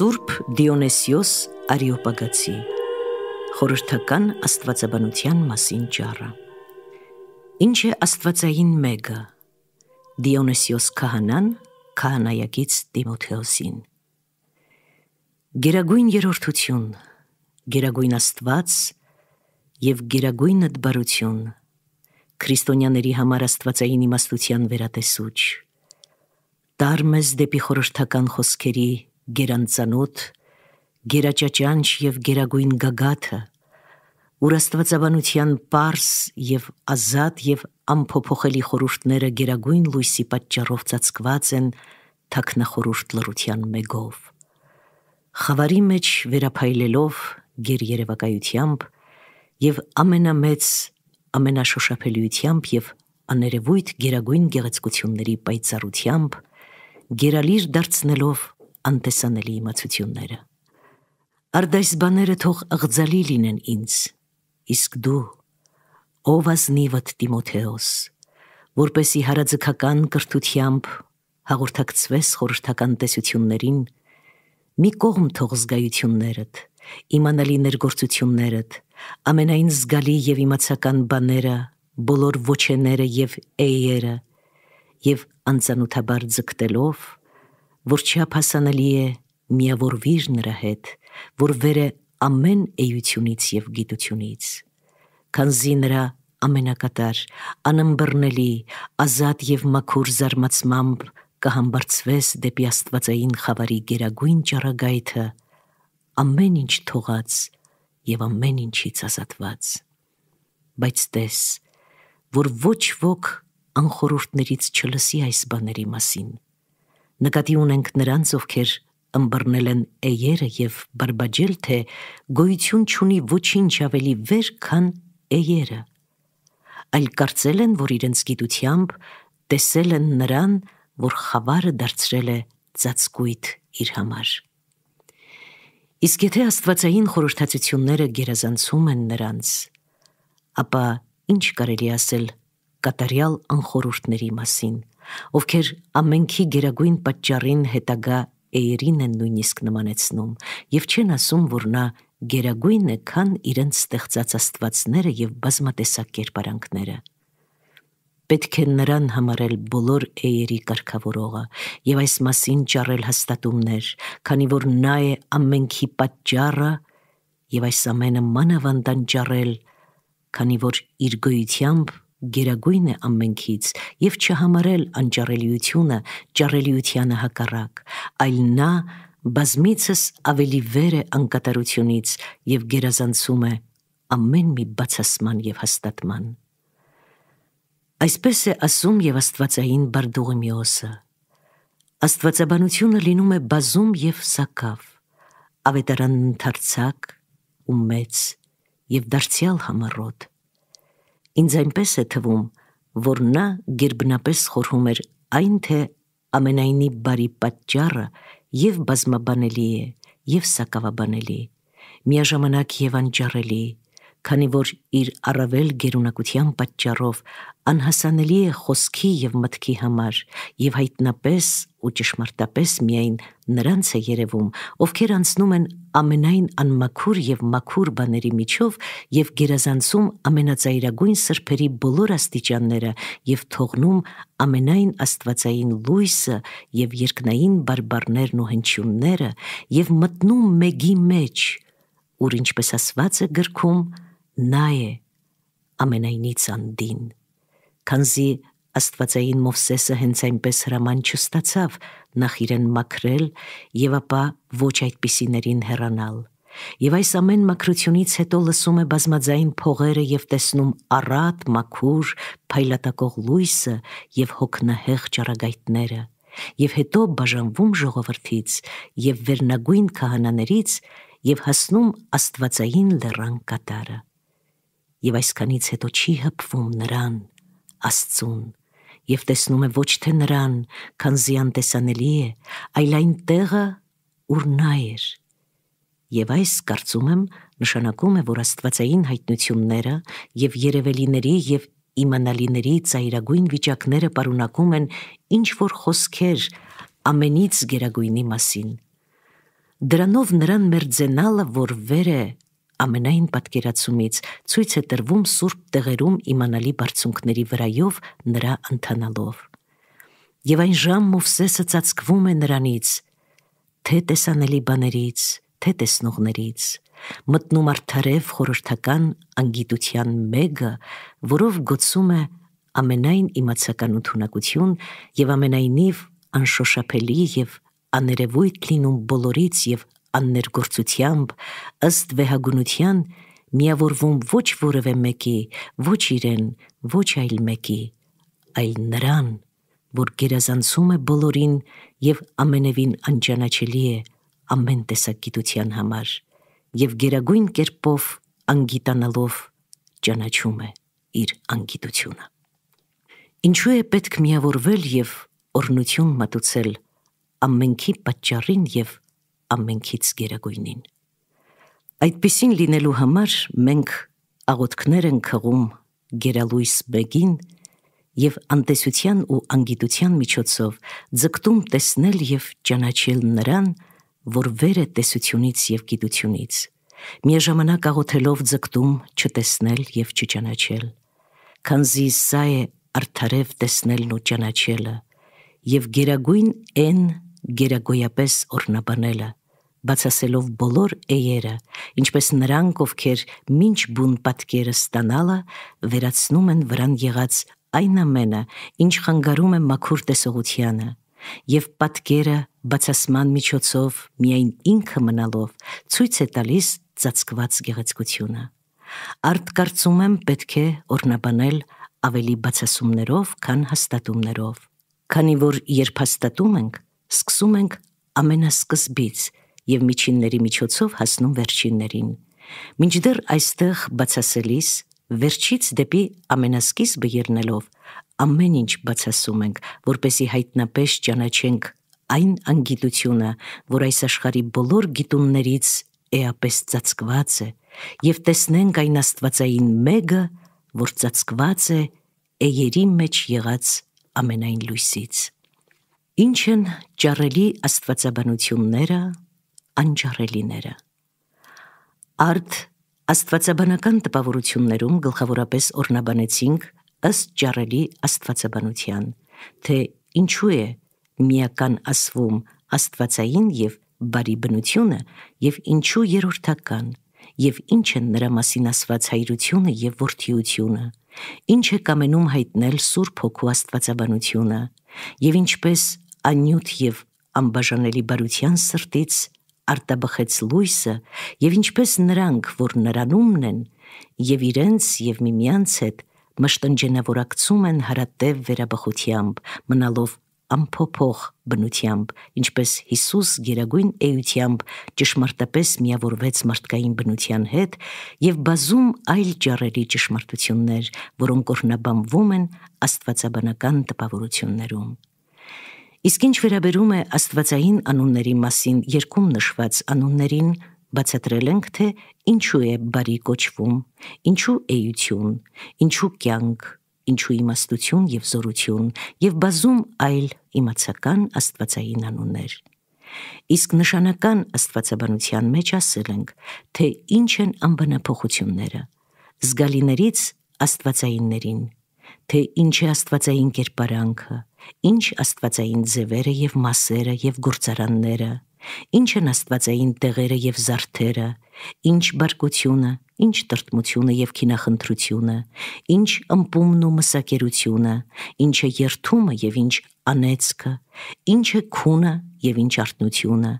Սուրբ Դիոնեսիոս Արիոպագացի խորհրդական աստվածաբանության մասին ճառը։ Ինչ է աստվածային մեկը։ Դիոնեսիոս քահանան քահանայակից Տիմոթեոսին։ Գերագույն երրորդություն, գերագույն աստված եւ գերագույն դբարություն։ Քրիստոնյաների համար աստվածային իմաստության վերատեսուչ։ Դարմես դեպի խորհրդական խոսքերի գերանցանոտ, գերաճաճանչ եւ գերագույն գագաթը, ուր աստվածաբանության པարս եւ ազատ եւ ամփոփոխելի խորհուրդները գերագույն լույսի պատճառով ծածկված են թակնախորհուրդ լրության մեգով։ Խավարի մեջ վերափայլելով գեր երևակայությամբ եւ ամենամեծ ամենաշոշափելիությամբ եւ աներևույթ գերագույն գեղեցկությունների պայծառությամբ գերալիր դարձնելով անտեսանելի իմացությունները։ Արդայս բաները թող աղձալի լինեն ինձ, իսկ դու, ով ազնիվդ դիմոթեոս, որպեսի հարաձգական կրթությամբ հաղորդակցվես խորհրդական տեսություններին, մի կողմ թող զգայություններդ, իմանալի ներգործություններդ, ամենայն զգալի եւ իմացական բաները, բոլոր ոչեները եւ էյերը, եւ անծանոթաբար ձգտելով որ չափասանելի է միավորվիր նրա հետ, որ վեր է ամեն էությունից եւ գիտությունից։ Քանզի նրա ամենակատար, անըմբռնելի, ազատ եւ մաքուր զարմացմամբ կհամբարձվես դեպի Աստվածային խավարի գերագույն ճառագայթը, ամեն ինչ թողած եւ ամեն ինչից ազատված։ Բայց տես, որ ոչ ոք անխորուրդներից չլսի այս բաների մասին Նկատի ունենք նրանց, ովքեր ըմբռնել են էյերը եւ բարբաջել, թե գոյություն չունի ոչինչ ավելի վեր, քան էյերը։ Այլ կարծել են, որ իրենց գիտությամբ տեսել են նրան, որ խավարը դարձրել է ծածկույթ իր համար։ Իսկ եթե աստվածային խորհրդածությունները գերազանցում են նրանց, ապա ինչ կարելի ասել կատարյալ անխորհուրդների մասին – ովքեր ամենքի գերագույն պատճառին հետագա էերին են նույնիսկ նմանեցնում եւ չեն ասում, որ նա գերագույն է, քան իրենց ստեղծած աստվածները եւ բազմատեսակ կերպարանքները։ Պետք է նրան համարել բոլոր էերի կարգավորողը եւ այս մասին ճառել հաստատումներ, քանի որ նա է ամենքի պատճառը եւ այս ամենը մանավանդան ճառել, քանի որ իր գոյությամբ գերագույնն է ամենքից եւ չհամարել անճարելիությունը ճարելիությանը հակառակ, այլ նա բազմիցս ավելի վեր է անկատարությունից եւ գերազանցում է ամեն մի բացասման եւ հաստատման։ Այսպես է ասում եւ Աստվածային Բարդուղիմեոսը. Աստվածաբանությունը լինում է բազում եւ սակավ, ավետարանն ընդարձակ ու մեծ եւ դարձյալ համառոտ։ Ինձ այնպես է թվում, որ նա գերբնապես խորհում էր այն թե ամենայնի բարի պատճառը եւ բազմաբանելի է եւ սակավաբանելի միաժամանակ եւ անջառելի քանի որ իր առավել գերունակության պատճառով անհասանելի է խոսքի եւ մտքի համար եւ հայտնապես ու ճշմարտապես միայն նրանց է երևում, ովքեր անցնում են ամենայն անմաքուր եւ մաքուր բաների միջով եւ գերազանցում ամենածայրագույն սրբերի բոլոր աստիճանները եւ թողնում ամենայն աստվածային լույսը եւ երկնային բարբարներն ու հնչյունները եւ մտնում մեկի մեջ, ուր ինչպես ասված է գրքում, նա է ամենայնից անդին։ Քանզի Աստվածային Մովսեսը հենց այնպես հրաման չստացավ նախ իրեն մաքրել եւ ապա ոչ այդպիսիներին հեռանալ։ Եվ այս ամեն մակրությունից հետո լսում է բազմաձայն փողերը եւ տեսնում առատ, մաքուր, փայլատակող լույսը եւ հոգնահեղ ճառագայթները։ Եվ հետո բաժանվում ժողովրդից եւ վերնագույն քահանաներից եւ հասնում աստվածային լեռան կատարը։ Եվ այսքանից հետո չի հպվում նրան Աստծուն եւ տեսնում է ոչ թե նրան, քան զիան տեսանելի է, այլ այն տեղը, ուր նա էր։ Եվ այս կարծում եմ նշանակում է, որ աստվածային հայտնությունները եւ երևելիների եւ իմանալիների ծայրագույն վիճակները պարունակում են ինչ որ խոսքեր ամենից գերագույնի մասին։ Դրանով նրան մերձենալը որվեր է ամենայն պատկերացումից ցույց է տրվում սուրբ տեղերում իմանալի բարձունքների վրայով նրա ընթանալով։ Եվ այն ժամ Մովսեսը ծածկվում է նրանից, թե տեսանելի բաներից, թե տեսնողներից, մտնում արդարև խորհրդական անգիտության մեգը, որով գոցում է ամենայն իմացական ուտունակություն եւ ամենայնիվ անշոշափելի եւ աներևույթ լինում բոլորից եւ աններգործությամբ ըստ վեհագունության միավորվում ոչ որևէ մեկի, ոչ իրեն, ոչ այլ մեկի, այլ նրան, որ գերազանցում է բոլորին եւ ամենևին անճանաչելի է ամեն տեսակ գիտության համար եւ գերագույն կերպով անգիտանալով ճանաչում է իր անգիտությունը։ Ինչու է պետք միավորվել եւ օրնություն մատուցել ամենքի պատճառին եւ ամենքից գերագույնին։ Այդպիսին լինելու համար մենք աղոթքներ են քղում գերալույս Բեգին եւ անտեսության ու անգիտության միջոցով ձգտում տեսնել եւ ճանաչել նրան, որ վեր է տեսությունից եւ գիտությունից։ Միաժամանակ աղոթելով ձգտում չտեսնել եւ չճանաչել։ Քանզի սա է արդարև տեսնելն ու ճանաչելը եւ գերագույն այն գերագույապես օրնաբանելը բացասելով բոլոր էերը, ինչպես նրանք, ովքեր ինչ բուն պատկերը ստանալը վերացնում են վրան եղած այն ամենը, ինչ խանգարում է մաքուր տեսողությանը, եւ պատկերը բացասման միջոցով միայն ինքը մնալով ցույց է տալիս ծածկված գեղեցկությունը։ Արդ կարծում եմ պետք է օրնաբանել ավելի բացասումներով, քան հաստատումներով։ Քանի որ երբ հաստատում ենք, սկսում ենք ամենասկզբից եւ միջինների միջոցով հասնում վերջիններին։ Մինչդեռ այստեղ բացասելիս վերջից դեպի ամենասկիզբը ելնելով ամեն ինչ բացասում ենք, որպեսի հայտնապես ճանաչենք այն անգիտությունը, որ այս աշխարի բոլոր գիտումներից էապես ծածկված է, եւ տեսնենք այն աստվածային մեկը, որ ծածկված է էյերի մեջ եղած ամենայն լույսից։ Ինչ են ճառելի աստվածաբանությունները, անջառելիները։ Արդ աստվածաբանական տպավորություններում գլխավորապես օրնաբանեցինք ըստ ճառելի աստվածաբանության, թե ինչու է միական ասվում աստվածային եւ բարի բնությունը եւ ինչու երրորդական եւ ինչ են նրա մասին ասված հայրությունը եւ որդիությունը, ինչ է կամենում հայտնել Սուրբ Հոգու աստվածաբանությունը եւ ինչպես անյութ եւ անբաժանելի բարության սրտից արտաբխեց լույսը եւ ինչպես նրանք, որ նրանումն են, եւ իրենց եւ միմյանց հետ մշտնջենավորակցում են հարատև վերաբխությամբ, մնալով ամփոփող բնությամբ, ինչպես Հիսուս գերագույն էությամբ ճշմարտապես միավորվեց մարդկային բնության հետ եւ բազում այլ ճառերի ճշմարտություններ, որոնք օրնաբանվում են աստվածաբանական տպավորություններում։ Իսկ ինչ վերաբերում է աստվածային անունների մասին երկում նշված անուններին, բացատրել ենք, թե ինչու է բարի կոչվում, ինչու էյություն, ինչու կյանք, ինչու իմաստություն եւ զորություն եւ բազում այլ իմացական աստվածային անուններ։ Իսկ նշանական աստվածաբանության մեջ ասել ենք, թե ինչ են անբանափոխությունները, զգալիներից աստվածայիններին, թե ինչ է աստվածային կերպարանքը, ինչ աստվածային ձևերը եւ մասերը եւ գործարանները, ինչ են աստվածային տեղերը եւ զարդերը, ինչ բարկությունը, ինչ տրտմությունը եւ քինախնդրությունը, ինչ ըմպումն ու մսակերությունը, ինչը երթումը եւ ինչ անեծքը, ինչը քունը եւ ինչ արտնությունը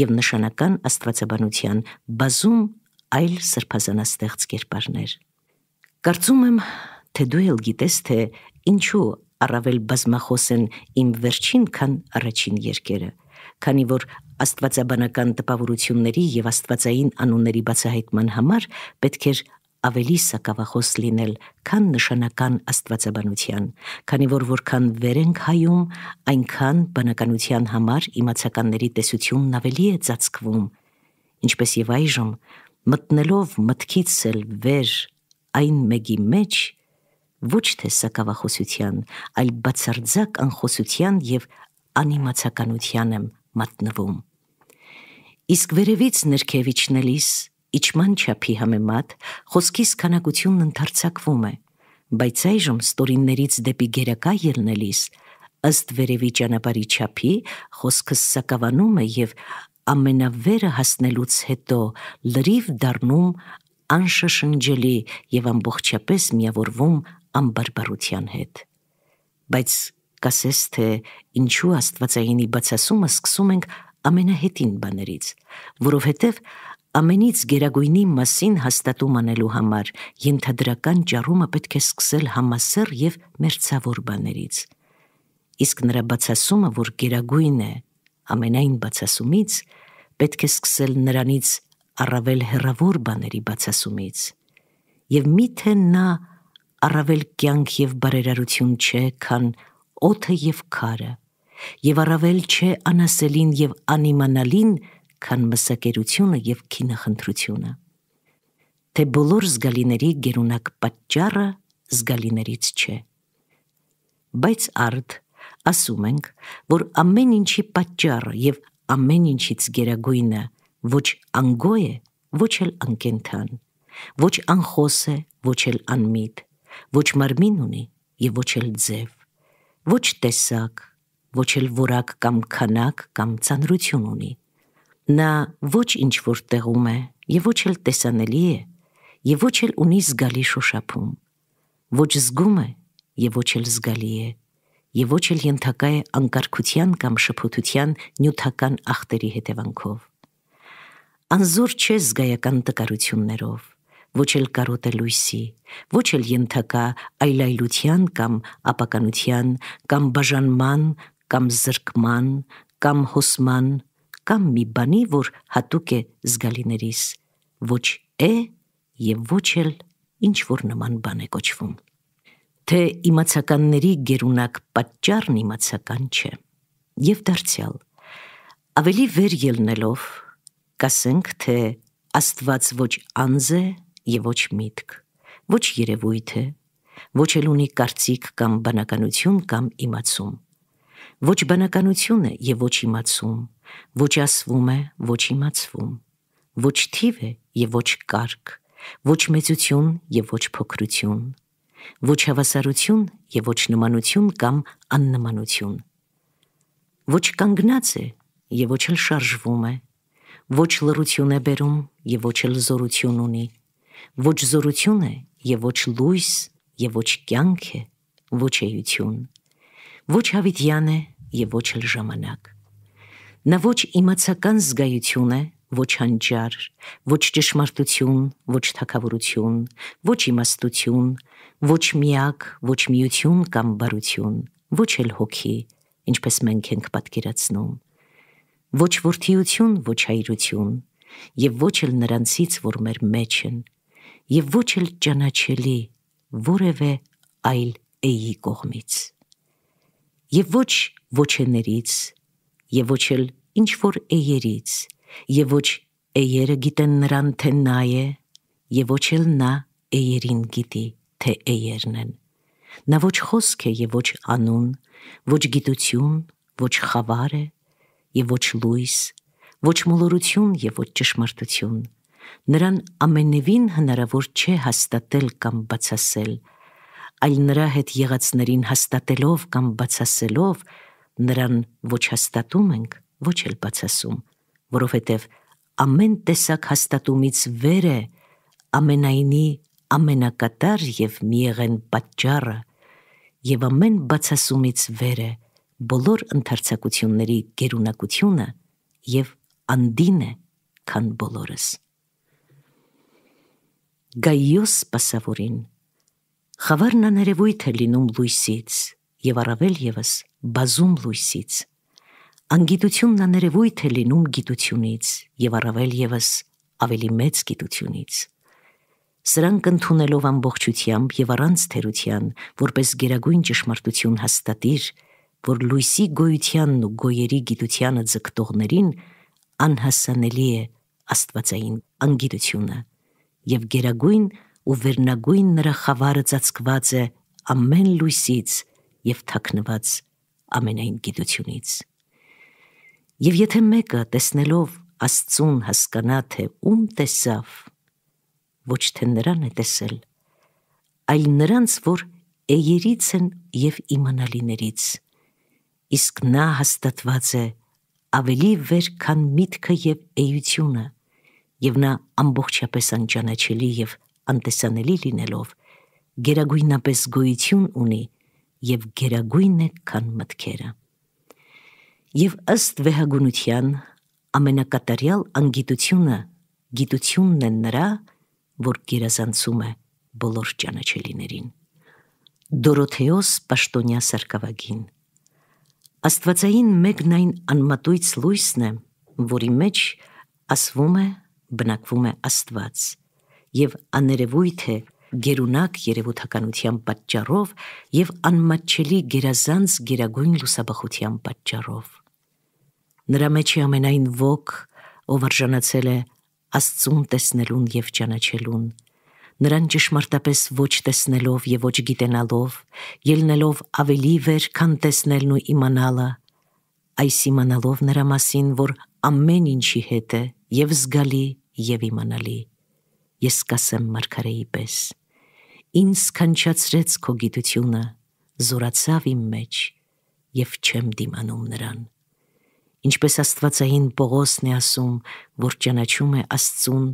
եւ նշանական աստվածաբանության բազում այլ սրբազանաստեղծ կերպարներ։ Կարծում եմ, թե դու ել գիտես, թե ինչու առավել բազմախոս են իմ վերջին, քան առաջին երկերը, քանի որ աստվածաբանական տպավորությունների եւ աստվածային անունների բացահայտման համար պետք էր ավելի սակավախոս լինել, քան նշանական աստվածաբանության, քանի որ որքան վեր ենք հայում, այնքան բանականության համար իմացականների տեսությունն ավելի է ծածկվում, ինչպես եւ այժմ մտնելով մտքից էլ վեր այն մեկի մեջ, ոչ թե սակավախոսության, այլ բացարձակ անխոսության եւ անիմացականության եմ մատնվում։ Իսկ վերևից ներքև իջնելիս իջման չափի համեմատ խոսքիս քանակությունն ընդարձակվում է, բայց այժմ ստորիններից դեպի գերակա ելնելիս ըստ վերևի ճանապարհի չափի խոսքս սակավանում է եւ ամենավերը հասնելուց հետո լրիվ դառնում անշշնջելի եւ ամբողջապես միավորվում ամբարբարության հետ։ Բայց կասես, թե ինչու Աստվածայինի բացասումը սկսում ենք ամենահետին բաներից, որովհետև ամենից գերագույնի մասին հաստատում անելու համար ենթադրական ճառումը պետք է սկսել համասեռ եւ մերձավոր բաներից։ Իսկ նրա բացասումը, որ գերագույն է ամենայն բացասումից, պետք է սկսել նրանից առավել հեռավոր բաների բացասումից։ Եվ միթե նա առավել կյանք եւ բարերարություն չէ, քան օթը եւ քարը, եւ առավել չէ անասելին եւ անիմանալին, քան մսակերությունը եւ քինախնդրությունը։ Թե բոլոր զգալիների գերունակ պատճառը զգալիներից չէ։ Բայց արդ ասում ենք, որ ամեն ինչի պատճառը եւ ամեն ինչից գերագույնը ոչ անգոյ է, ոչ էլ անկենթան, ոչ անխոս է, ոչ էլ անմիտ, ոչ մարմին ունի եւ ոչ էլ ձև ոչ տեսակ ոչ էլ որակ կամ քանակ կամ ցանրություն ունի նա ոչ ինչ որ տեղում է եւ ոչ էլ տեսանելի է եւ ոչ էլ ունի զգալի շոշափում ոչ զգում է եւ ոչ էլ զգալի է եւ ոչ էլ ենթակա է անկարգության կամ շփոթության նյութական ախտերի հետևանքով անզոր չէ զգայական տկարություններով ոչ էլ կարոտե լույսի, ոչ էլ ենթակա այլայլության կամ ապականության կամ բաժանման կամ զրկման կամ հոսման կամ մի բանի, որ հատուկ է զգալիներիս, ոչ է եւ ոչ էլ ինչ որ նման բան է կոչվում։ Թե իմացականների գերունակ պատճառն իմացական չէ։ Եվ դարձյալ ավելի վեր ելնելով կասենք, թե Աստված ոչ անձ է, եւ ոչ միտք, ոչ երևույթ է, ոչ էլ ունի կարծիք կամ բանականություն կամ իմացում։ Ոչ բանականություն է եւ ոչ իմացում, ոչ ասվում է, ոչ իմացվում, ոչ թիվ է եւ ոչ կարգ, ոչ մեծություն եւ ոչ փոքրություն, ոչ հավասարություն եւ ոչ նմանություն կամ աննմանություն։ Ոչ կանգնած է եւ ոչ էլ շարժվում է, ոչ լրություն է բերում եւ ոչ էլ զորություն ունի, ոչ զորություն է եւ ոչ լույս եւ ոչ կյանք է, ոչ էություն, ոչ հավիտյան է եւ ոչ էլ ժամանակ։ Նա ոչ իմացական զգայություն է, ոչ հանճար, ոչ ճշմարտություն, ոչ թակավորություն, ոչ իմաստություն, ոչ միակ, ոչ միություն կամ բարություն, ոչ էլ հոգի, ինչպես մենք ենք պատկերացնում։ Ոչ որդիություն, ոչ հայրություն, եւ ոչ էլ նրանցից, որ մեր մեջ են, եւ ոչ էլ ճանաչելի որևէ այլ էի կողմից։ Եվ ոչ ոչներից, եւ ոչ էլ ինչ որ էյերից, եւ ոչ էյերը գիտեն նրան թե նա է, եւ ոչ էլ նա էյերին գիտի թե էյերն են։ Նա ոչ խոսք է եւ ոչ անուն, ոչ գիտություն, ոչ խավար է եւ ոչ լույս, ոչ մոլորություն եւ ոչ ճշմարտություն նրան ամենևին հնարավոր չէ հաստատել կամ բացասել, այլ նրա հետ եղածներին հաստատելով կամ բացասելով նրան ոչ հաստատում ենք, ոչ էլ բացասում, որովհետև ամեն տեսակ հաստատումից վեր է ամենայնի ամենակատար եւ միեղեն պատճառը եւ ամեն բացասումից վեր է բոլոր ընթերցակությունների գերունակությունը եւ անդին է քան բոլորս գայոս սպասավորին։ Խավարն աներևույթ է լինում լույսից եւ առավել եւս բազում լույսից։ Անգիտությունն աներևույթ է լինում գիտությունից եւ առավել եւս ավելի մեծ գիտությունից։ Սրանք ընդունելով ամբողջությամբ եւ առանց թերության, որպես գերագույն ճշմարտություն հաստատիր, որ լույսի գոյությանն ու գոյերի գիտությանը ձգտողներին անհասանելի է աստվածային անգիտությունը եւ գերագույն ու վերնագույն նրա խավարը ծածկված է ամեն լույսից եւ թաքնված ամենայն գիտությունից։ Եվ եթե մեկը տեսնելով Աստծուն հասկանա, թե ում տեսավ, ոչ թե նրան է տեսել, այլ նրանց, որ էյերից են եւ իմանալիներից։ Իսկ նա հաստատված է ավելի վեր քան միտքը եւ էությունը, եւ նա ամբողջապես անճանաչելի եւ անտեսանելի լինելով գերագույնապես գոյություն ունի եւ գերագույնն է քան մտքերը։ Եվ ըստ վեհագունության ամենակատարյալ անգիտությունը գիտությունն է նրա, որ գերազանցում է բոլոր ճանաչելիներին։ Դորոթեոս Պաշտոնյա Սարգսակին Աստվածային մեկն այն անմատույց լույսն է, որի մեջ ասվում է բնակվում է Աստված եւ աներևույթ է գերունակ երևութականության պատճառով եւ անմատչելի գերազանց գերագույն լուսաբախության պատճառով։ Նրա մեջ է ամենայն ոգ, ով արժանացել է Աստծուն տեսնելուն եւ ճանաչելուն։ Նրան ճշմարտապես ոչ տեսնելով եւ ոչ գիտենալով, ելնելով ավելի վեր, քան տեսնելն ու իմանալը, այս իմանալով նրա մասին, որ ամեն ինչի հետ է, եւ զգալի եւ իմանալի։ Ես կասեմ Մարգարեի պես. Ինձ քանչացրեց քո գիտությունը, զորացավ իմ մեջ եւ չեմ դիմանում նրան։ Ինչպես Աստվածային Պողոսն է ասում, որ ճանաչում է Աստծուն,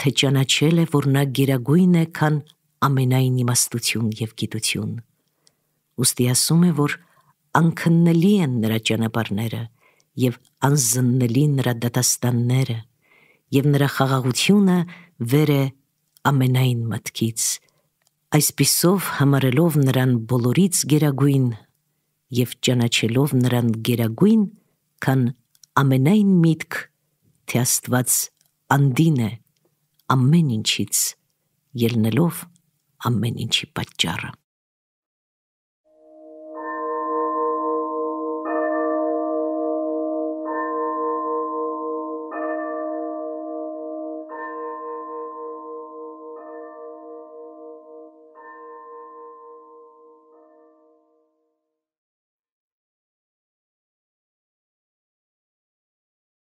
թե ճանաչել է, որ նա գերագույն է, քան ամենայն իմաստություն եւ գիտություն։ Ոստի ասում է, որ անքննելի են նրա ճանապարհները եւ անզննելի նրա դատաստանները եւ նրա խաղաղությունը վեր է ամենայն մտքից, այսպիսով համարելով նրան բոլորից գերագույն եւ ճանաչելով նրան գերագույն, քան ամենայն միտք, թե Աստված անդին է ամեն ինչից, ելնելով ամեն ինչի պատճառը։